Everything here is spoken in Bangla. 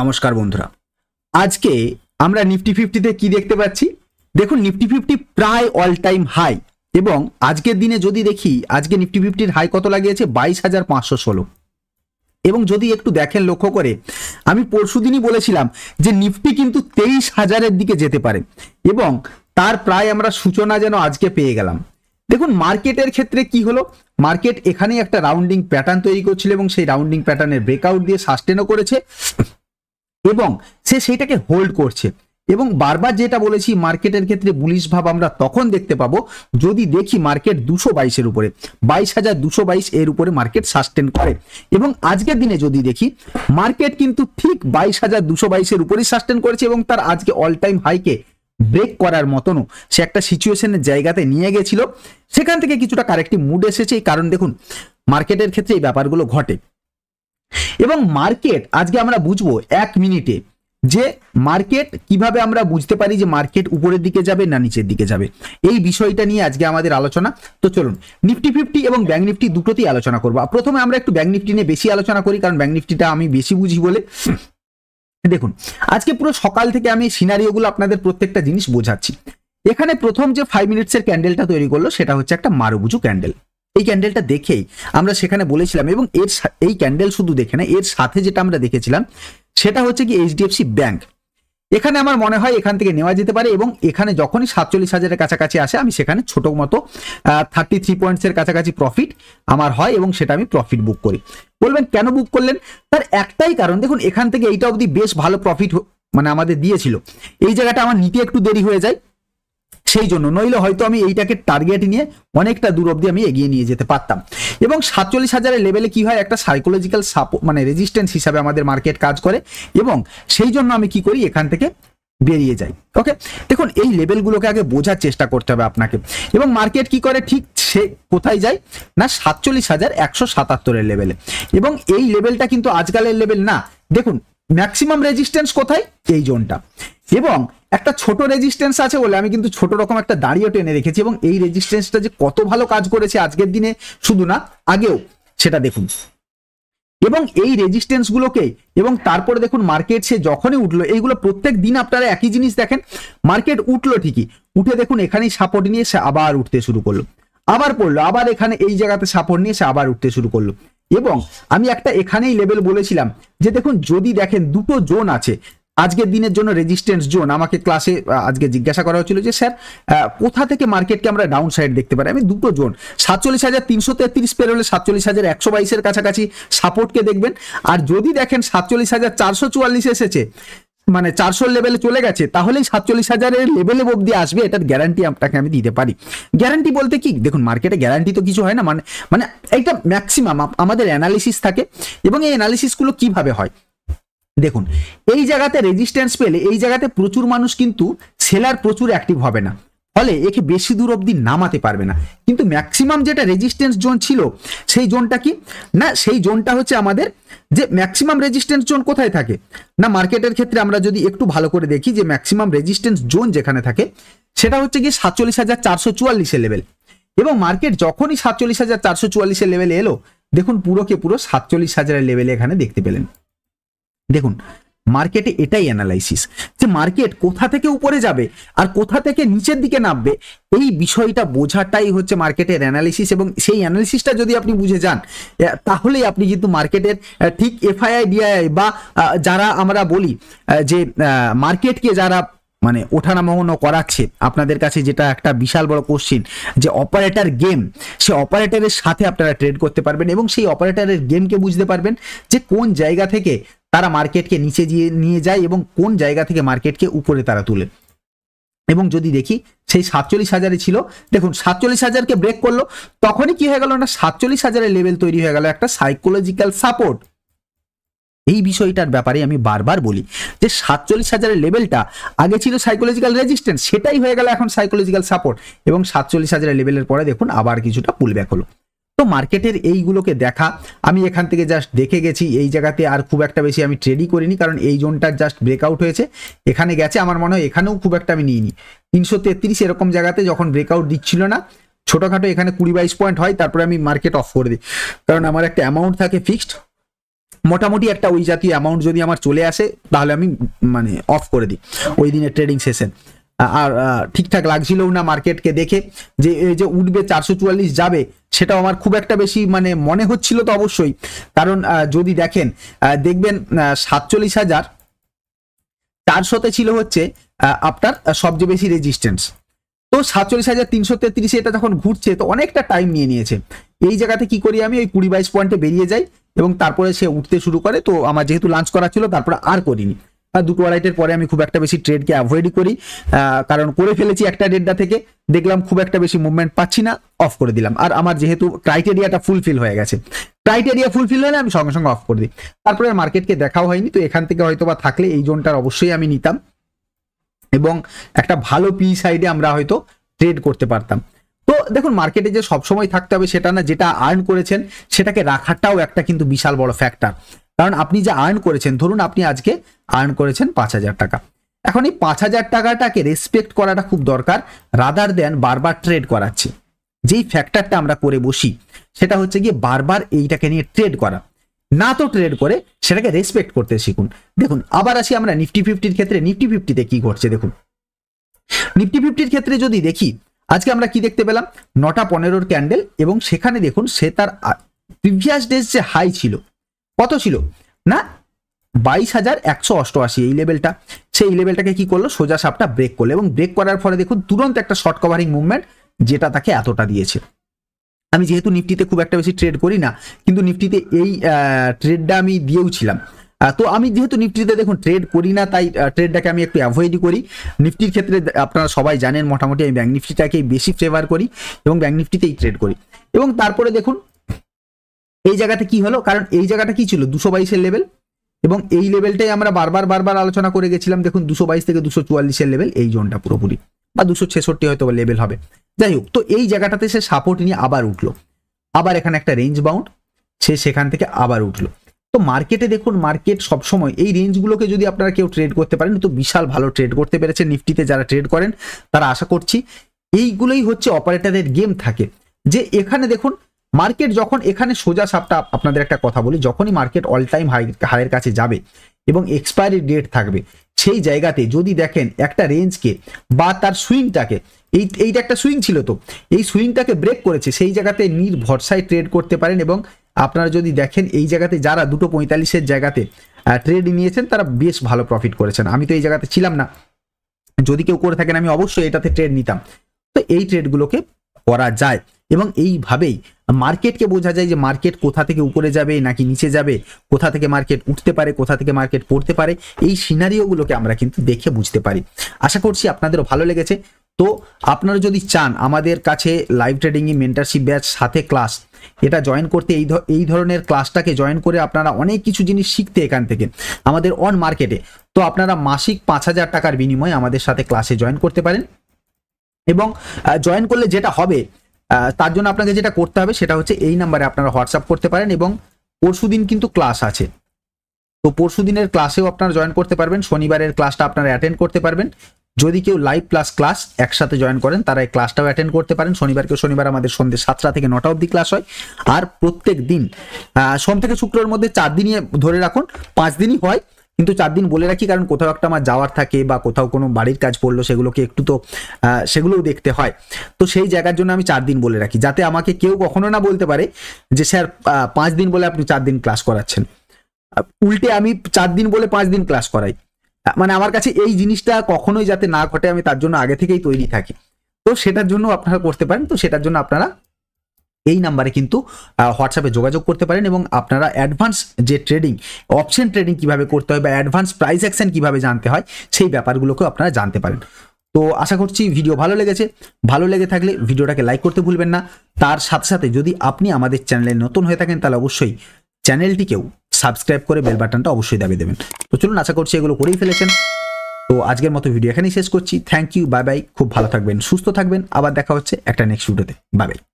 নমস্কার বন্ধুরা আজকে আমরা নিফটি ফিফটিতে কি দেখতে পাচ্ছি দেখুন নিফটি ফিফটি প্রায় অল টাইম হাই এবং আজকের দিনে যদি দেখি আজকে নিফটি ফিফটির হাই কত লাগিয়েছে বাইশ হাজার পাঁচশো ষোলো এবং যদি একটু দেখেন লক্ষ্য করে আমি পরশু দিনই বলেছিলাম যে নিফটি কিন্তু তেইশ হাজারের দিকে যেতে পারে এবং তার প্রায় আমরা সূচনা যেন আজকে পেয়ে গেলাম দেখুন মার্কেটের ক্ষেত্রে কি হলো মার্কেট এখানেই একটা রাউন্ডিং প্যাটার্ন তৈরি করছিল এবং সেই রাউন্ডিং প্যাটার্নের ব্রেকআউট দিয়ে সাস্টেনও করেছে এবং সে সেইটাকে হোল্ড করছে এবং বারবার যেটা বলেছি মার্কেটের ক্ষেত্রে বুলিশ ভাব আমরা তখন দেখতে পাবো যদি দেখি মার্কেট দুশো বাইশের উপরে বাইশ হাজার দুশো বাইশ এর উপরে মার্কেট সাস্টেন করে এবং আজকের দিনে যদি দেখি মার্কেট কিন্তু ঠিক বাইশ হাজার দুশো বাইশের উপরেই সাস্টেন করেছে এবং তার আজকে অল টাইম হাইকে ব্রেক করার মতনও সে একটা সিচুয়েশনের জায়গাতে নিয়ে গেছিল সেখান থেকে কিছুটা কারেক্টিভ মুড এসেছে এই কারণ দেখুন মার্কেটের ক্ষেত্রে এই ব্যাপারগুলো ঘটে এবং মার্কেট আজকে আমরা বুঝবো এক মিনিটে যে মার্কেট কিভাবে আমরা বুঝতে পারি যে মার্কেট উপরের দিকে যাবে না নিচের দিকে যাবে এই বিষয়টা নিয়ে আজকে আমাদের আলোচনা তো চলুন নিফটি ফিফটি এবং ব্যাঙ্ক নিফটি দুটোতেই আলোচনা করবো প্রথমে আমরা একটু ব্যাঙ্ক নিফটি নিয়ে বেশি আলোচনা করি কারণ ব্যাঙ্ক নিফটিটা আমি বেশি বুঝি বলে দেখুন আজকে পুরো সকাল থেকে আমি সিনারিওগুলো আপনাদের প্রত্যেকটা জিনিস বোঝাচ্ছি এখানে প্রথম যে ফাইভ মিনিটসের ক্যান্ডেলটা তৈরি করলো সেটা হচ্ছে একটা মারুবুজু ক্যান্ডেল এই ক্যান্ডেলটা দেখেই আমরা সেখানে বলেছিলাম এবং এর এই ক্যান্ডেল শুধু দেখে না এর সাথে যেটা আমরা দেখেছিলাম সেটা হচ্ছে কি এইচডিএফসি ব্যাংক এখানে আমার মনে হয় এখান থেকে নেওয়া যেতে পারে এবং এখানে যখনই সাতচল্লিশ হাজারের কাছাকাছি আসে আমি সেখানে ছোট মতো থার্টি থ্রি পয়েন্টসের কাছাকাছি প্রফিট আমার হয় এবং সেটা আমি প্রফিট বুক করি বলবেন কেন বুক করলেন তার একটাই কারণ দেখুন এখান থেকে এইটা অবধি বেশ ভালো প্রফিট মানে আমাদের দিয়েছিল এই জায়গাটা আমার নিতে একটু দেরি হয়ে যায় সেই জন্য নইলে হয়তো আমি এইটাকে টার্গেট নিয়ে অনেকটা দূর অবধি আমি এগিয়ে নিয়ে যেতে পারতাম এবং সাতচল্লিশ হাজারের লেভেলে কি হয় একটা সাইকোলজিক্যাল সাপোর্ট মানে রেজিস্ট্যান্স হিসাবে আমাদের মার্কেট কাজ করে এবং সেই জন্য আমি কি করি এখান থেকে বেরিয়ে যাই ওকে দেখুন এই লেভেলগুলোকে আগে বোঝার চেষ্টা করতে হবে আপনাকে এবং মার্কেট কি করে ঠিক সে কোথায় যায় না সাতচল্লিশ হাজার একশো সাতাত্তরের লেভেলে এবং এই লেভেলটা কিন্তু আজকালের লেভেল না দেখুন ম্যাক্সিমাম রেজিস্ট্যান্স কোথায় এই জোনটা এবং একটা ছোট রেজিস্ট্যান্স আছে বলে আমি কিন্তু ছোট রকম একটা দাঁড়িয়ে টেনে রেখেছি এবং এই রেজিস্ট্যান্সটা যে কত ভালো কাজ করেছে আজকের দিনে শুধু না আগেও সেটা দেখুন এবং এই রেজিস্ট্যান্সগুলোকে এবং তারপরে দেখুন মার্কেট সে যখনই উঠলো এইগুলো প্রত্যেক দিন আপনারা একই জিনিস দেখেন মার্কেট উঠলো ঠিকই উঠে দেখুন এখানেই সাপোর্ট নিয়ে সে আবার উঠতে শুরু করলো আবার পড়লো আবার এখানে এই জায়গাতে সাপোর্ট নিয়ে সে আবার উঠতে শুরু করলো এবং আমি একটা এখানেই লেভেল বলেছিলাম যে দেখুন যদি দেখেন দুটো জোন আছে আজকের দিনের জন্য রেজিস্ট্যান্স জোন আমাকে ক্লাসে আজকে জিজ্ঞাসা করা হয়েছিল যে স্যার কোথা থেকে মার্কেটকে আমরা ডাউন সাইড দেখতে পারি আমি দুটো জোন সাতচল্লিশ হাজার তিনশো তেত্রিশ পেরোলে সাতচল্লিশ হাজার একশো বাইশের কাছাকাছি সাপোর্টকে দেখবেন আর যদি দেখেন সাতচল্লিশ হাজার চারশো চুয়াল্লিশ এসেছে মানে চারশোর লেভেলে চলে গেছে তাহলেই সাতচল্লিশ হাজারের লেভেলে অব্দি আসবে এটার গ্যারান্টি আপনাকে আমি দিতে পারি গ্যারান্টি বলতে কি দেখুন মার্কেটে গ্যারান্টি তো কিছু হয় না মানে মানে এটা ম্যাক্সিমাম আমাদের অ্যানালিসিস থাকে এবং এই অ্যানালিসিসগুলো কিভাবে হয় দেখুন এই জায়গাতে রেজিস্ট্যান্স পেলে এই জায়গাতে প্রচুর মানুষ কিন্তু সেলার প্রচুর অ্যাক্টিভ হবে না ফলে একে বেশি দূর অবধি নামাতে পারবে না কিন্তু ম্যাক্সিমাম যেটা রেজিস্ট্যান্স জোন ছিল সেই জোনটা কি না সেই জোনটা হচ্ছে আমাদের যে ম্যাক্সিমাম রেজিস্ট্যান্স জোন কোথায় থাকে না মার্কেটের ক্ষেত্রে আমরা যদি একটু ভালো করে দেখি যে ম্যাক্সিমাম রেজিস্ট্যান্স জোন যেখানে থাকে সেটা হচ্ছে গিয়ে সাতচল্লিশ হাজার চারশো চুয়াল্লিশের লেভেল এবং মার্কেট যখনই সাতচল্লিশ হাজার চারশো চুয়াল্লিশের লেভেলে এলো দেখুন পুরোকে পুরো সাতচল্লিশ হাজারের লেভেলে এখানে দেখতে পেলেন দেখুন মার্কেটে এটাই অ্যানালাইসিস যে মার্কেট কোথা থেকে উপরে যাবে আর কোথা থেকে নিচের দিকে নামবে এই বিষয়টা বোঝাটাই হচ্ছে মার্কেটের অ্যানালিসিস এবং সেই অ্যানালিসিসটা যদি আপনি বুঝে যান তাহলেই আপনি কিন্তু মার্কেটের ঠিক এফআইআই ডিআইআই বা যারা আমরা বলি যে মার্কেটকে যারা মানে ওঠানামা করাচ্ছে আপনাদের কাছে যেটা একটা বিশাল বড় কোশ্চিন যে অপারেটার গেম সে অপারেটারের সাথে আপনারা ট্রেড করতে পারবেন এবং সেই অপারেটারের গেমকে বুঝতে পারবেন যে কোন জায়গা থেকে তারা মার্কেটকে নিচে গিয়ে নিয়ে যায় এবং কোন জায়গা থেকে মার্কেটকে উপরে তারা তুলে এবং যদি দেখি সেই সাতচল্লিশ হাজারে ছিল দেখুন সাতচল্লিশ হাজারকে ব্রেক করলো তখনই কি হয়ে গেল না সাতচল্লিশ হাজারের লেভেল তৈরি হয়ে গেল একটা সাইকোলজিক্যাল সাপোর্ট এই বিষয়টার ব্যাপারে আমি বারবার বলি যে সাতচল্লিশ হাজারের লেভেলটা আগে ছিল সাইকোলজিক্যাল রেজিস্ট্যান্স সেটাই হয়ে গেল এখন সাইকোলজিক্যাল সাপোর্ট এবং সাতচল্লিশ হাজারের লেভেলের পরে দেখুন আবার কিছুটা পুলব্যাক হলো তো মার্কেটের এইগুলোকে দেখা আমি এখান থেকে জাস্ট দেখে গেছি এই জায়গাতে আর খুব একটা বেশি আমি ট্রেডিং করিনি কারণ এই জোনটা জাস্ট ব্রেকআউট হয়েছে এখানে গেছে আমার মনে হয় এখানেও খুব একটা আমি নিইনি তিনশো তেত্রিশ এরকম জায়গাতে যখন ব্রেকআউট দিচ্ছিল না ছোটোখাটো এখানে কুড়ি বাইশ পয়েন্ট হয় তারপরে আমি মার্কেট অফ করে দিই কারণ আমার একটা অ্যামাউন্ট থাকে ফিক্সড মোটামুটি একটা ওই জাতীয় অ্যামাউন্ট যদি আমার চলে আসে তাহলে আমি মানে অফ করে দিই ওই দিনের ট্রেডিং সেশন আর ঠিকঠাক লাগছিলও না মার্কেটকে দেখে যে এই যে উঠবে চারশো চুয়াল্লিশ যাবে সেটাও আমার খুব একটা বেশি মানে মনে হচ্ছিল তো অবশ্যই কারণ যদি দেখেন দেখবেন সাতচল্লিশ হাজার চারশোতে ছিল হচ্ছে আপনার সবচেয়ে বেশি রেজিস্ট্যান্স তো সাতচল্লিশ হাজার তিনশো তেত্রিশে এটা যখন ঘুরছে তো অনেকটা টাইম নিয়ে নিয়েছে এই জায়গাতে কি করি আমি ওই কুড়ি বাইশ পয়েন্টে বেরিয়ে যাই এবং তারপরে সে উঠতে শুরু করে তো আমার যেহেতু লাঞ্চ করা ছিল তারপরে আর করিনি দুটো আড়াইটের পরে আমি খুব একটা বেশি ট্রেডকে অ্যাভয়েডই করি কারণ করে ফেলেছি একটা ডেটটা থেকে দেখলাম খুব একটা বেশি মুভমেন্ট পাচ্ছি না অফ করে দিলাম আর আমার যেহেতু ক্রাইটেরিয়াটা ফুলফিল হয়ে গেছে ক্রাইটেরিয়া ফুলফিল হলে আমি সঙ্গে সঙ্গে অফ করে দিই তারপরে মার্কেটকে দেখাও হয়নি তো এখান থেকে হয়তো বা থাকলে এই জোনটার অবশ্যই আমি নিতাম এবং একটা ভালো পি সাইডে আমরা হয়তো ট্রেড করতে পারতাম তো দেখুন মার্কেটে যে সবসময় থাকতে হবে সেটা না যেটা আর্ন করেছেন সেটাকে রাখাটাও একটা কিন্তু বিশাল বড় ফ্যাক্টর কারণ আপনি যে আর্ন করেছেন ধরুন আপনি আজকে আর্ন করেছেন পাঁচ হাজার টাকা এখন এই পাঁচ হাজার টাকাটাকে রেসপেক্ট করাটা খুব দরকার রাদার দেন বারবার ট্রেড করাচ্ছে যেই ফ্যাক্টরটা আমরা করে বসি সেটা হচ্ছে গিয়ে বারবার এইটাকে নিয়ে ট্রেড করা না তো ট্রেড করে সেটাকে রেসপেক্ট করতে শিখুন দেখুন আবার আসি আমরা নিফটি ফিফটির ক্ষেত্রে নিফটি ফিফটিতে কি ঘটছে দেখুন নিফটি ফিফটির ক্ষেত্রে যদি দেখি আজকে আমরা কি দেখতে পেলাম নটা পনেরোর ক্যান্ডেল এবং সেখানে দেখুন সে তার প্রিভিয়াস ডেজ যে হাই ছিল কত ছিল না বাইশ হাজার একশো অষ্টআশি এই লেভেলটা সেই লেভেলটাকে কি করলো সোজা সাপটা ব্রেক করলো এবং ব্রেক করার ফলে দেখুন তুরন্ত একটা শর্ট কভারিং মুভমেন্ট যেটা তাকে এতটা দিয়েছে আমি যেহেতু নিফটিতে খুব একটা বেশি ট্রেড করি না কিন্তু নিফটিতে এই ট্রেডটা আমি দিয়েও ছিলাম তো আমি যেহেতু নিফটিতে দেখুন ট্রেড করি না তাই ট্রেডটাকে আমি একটু অ্যাভয়েডই করি নিফটির ক্ষেত্রে আপনারা সবাই জানেন মোটামুটি আমি ব্যাঙ্ক নিফটিটাকেই বেশি ফেভার করি এবং ব্যাঙ্ক নিফটিতেই ট্রেড করি এবং তারপরে দেখুন এই জায়গাতে কি হলো কারণ এই জায়গাটা কি ছিল দুশো বাইশের লেভেল এবং এই লেভেলটাই আমরা বারবার বারবার আলোচনা করে গেছিলাম দেখুন দুশো বাইশ থেকে দুশো চুয়াল্লিশের লেভেল এই জোনটা পুরোপুরি বা দুশো ছেষট্টি হয়তো লেভেল হবে যাই হোক তো এই জায়গাটাতে সে সাপোর্ট নিয়ে আবার উঠলো আবার এখানে একটা রেঞ্জ বাউন্ড সে সেখান থেকে আবার উঠলো তো মার্কেটে দেখুন মার্কেট সবসময় এই রেঞ্জগুলোকে যদি আপনারা কেউ ট্রেড করতে পারেন তো বিশাল ভালো ট্রেড করতে পেরেছে নিফটিতে যারা ট্রেড করেন তারা আশা করছি এইগুলোই হচ্ছে অপারেটারের গেম থাকে যে এখানে দেখুন মার্কেট যখন এখানে সোজা সাপটা আপনাদের একটা কথা বলি যখনই মার্কেট অল টাইম হাই হায়ের কাছে যাবে এবং এক্সপায়ারি ডেট থাকবে সেই জায়গাতে যদি দেখেন একটা রেঞ্জকে বা তার সুইংটাকে এই এইটা একটা সুইং ছিল তো এই সুইংটাকে ব্রেক করেছে সেই জায়গাতে নির্ভরসায় ট্রেড করতে পারেন এবং আপনারা যদি দেখেন এই জায়গাতে যারা দুটো পঁয়তাল্লিশের জায়গাতে ট্রেড নিয়েছেন তারা বেশ ভালো প্রফিট করেছেন আমি তো এই জায়গাতে ছিলাম না যদি কেউ করে থাকেন আমি অবশ্যই এটাতে ট্রেড নিতাম তো এই ট্রেডগুলোকে করা যায় এবং এইভাবেই মার্কেটকে বোঝা যায় যে মার্কেট কোথা থেকে উপরে যাবে নাকি নিচে যাবে কোথা থেকে মার্কেট উঠতে পারে কোথা থেকে মার্কেট পড়তে পারে এই সিনারিওগুলোকে আমরা কিন্তু দেখে বুঝতে পারি আশা করছি আপনাদেরও ভালো লেগেছে তো আপনারা যদি চান আমাদের কাছে লাইভ ট্রেডিং মেন্টারশিপ ব্যাচ সাথে ক্লাস এটা জয়েন করতে এই এই ধরনের ক্লাসটাকে জয়েন করে আপনারা অনেক কিছু জিনিস শিখতে এখান থেকে আমাদের অন মার্কেটে তো আপনারা মাসিক পাঁচ হাজার টাকার বিনিময়ে আমাদের সাথে ক্লাসে জয়েন করতে পারেন এবং জয়েন করলে যেটা হবে তার জন্য আপনাকে যেটা করতে হবে সেটা হচ্ছে এই নাম্বারে আপনারা হোয়াটসঅ্যাপ করতে পারেন এবং পরশু দিন কিন্তু ক্লাস আছে তো পরশু দিনের ক্লাসেও আপনারা জয়েন করতে পারবেন শনিবারের ক্লাসটা আপনারা অ্যাটেন্ড করতে পারবেন যদি কেউ লাইভ প্লাস ক্লাস একসাথে জয়েন করেন তারা এই ক্লাসটাও অ্যাটেন্ড করতে পারেন শনিবারকে শনিবার আমাদের সন্ধ্যে সাতটা থেকে নটা অবধি ক্লাস হয় আর প্রত্যেক দিন সোম থেকে শুক্রের মধ্যে চার দিনই ধরে রাখুন পাঁচ দিনই হয় কিন্তু চার দিন বলে রাখি কারণ কোথাও একটা আমার যাওয়ার থাকে বা কোথাও কোনো বাড়ির কাজ পড়লো সেগুলোকে একটু তো সেগুলোও দেখতে হয় তো সেই জায়গার জন্য আমি চার দিন বলে রাখি যাতে আমাকে কেউ কখনো না বলতে পারে যে স্যার পাঁচ দিন বলে আপনি চার দিন ক্লাস করাচ্ছেন উল্টে আমি চার দিন বলে পাঁচ দিন ক্লাস করাই মানে আমার কাছে এই জিনিসটা কখনোই যাতে না ঘটে আমি তার জন্য আগে থেকেই তৈরি থাকি তো সেটার জন্য আপনারা করতে পারেন তো সেটার জন্য আপনারা এই নাম্বারে কিন্তু হোয়াটসঅ্যাপে যোগাযোগ করতে পারেন এবং আপনারা অ্যাডভান্স যে ট্রেডিং অপশন ট্রেডিং কিভাবে করতে হয় বা অ্যাডভান্স প্রাইস অ্যাকশন কিভাবে জানতে হয় সেই ব্যাপারগুলোকেও আপনারা জানতে পারেন তো আশা করছি ভিডিও ভালো লেগেছে ভালো লেগে থাকলে ভিডিওটাকে লাইক করতে ভুলবেন না তার সাথে সাথে যদি আপনি আমাদের চ্যানেলে নতুন হয়ে থাকেন তাহলে অবশ্যই চ্যানেলটিকেও সাবস্ক্রাইব করে বেল বাটনটা অবশ্যই দাবি দেবেন তো চলুন আশা করছি এগুলো করেই ফেলেছেন তো আজকের মতো ভিডিও এখানেই শেষ করছি থ্যাংক ইউ বাই বাই খুব ভালো থাকবেন সুস্থ থাকবেন আবার দেখা হচ্ছে একটা নেক্সট ভিডিওতে বাই বাই